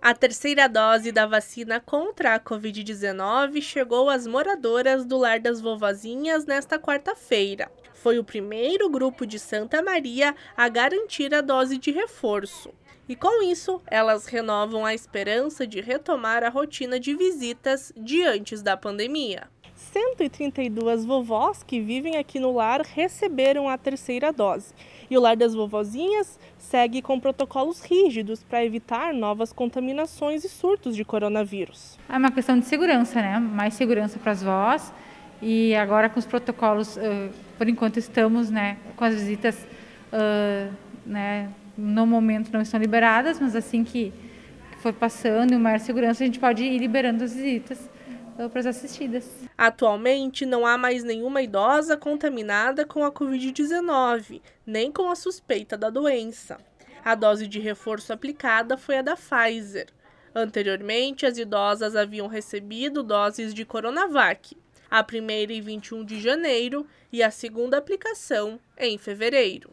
A terceira dose da vacina contra a Covid-19 chegou às moradoras do Lar das Vovozinhas nesta quarta-feira. Foi o primeiro grupo de Santa Maria a garantir a dose de reforço. E com isso, elas renovam a esperança de retomar a rotina de visitas diante da pandemia. 132 vovós que vivem aqui no lar receberam a terceira dose. E o lar das vovozinhas segue com protocolos rígidos para evitar novas contaminações e surtos de coronavírus. É uma questão de segurança, né? Mais segurança para as vós. E agora com os protocolos, uh, por enquanto estamos, né, com as visitas, uh, né, no momento não estão liberadas, mas assim que for passando e maior segurança, a gente pode ir liberando as visitas eh, para assistidas. Atualmente, não há mais nenhuma idosa contaminada com a Covid-19, nem com a suspeita da doença. A dose de reforço aplicada foi a da Pfizer. Anteriormente, as idosas haviam recebido doses de Coronavac, a primeira em 21 de janeiro e a segunda aplicação em fevereiro.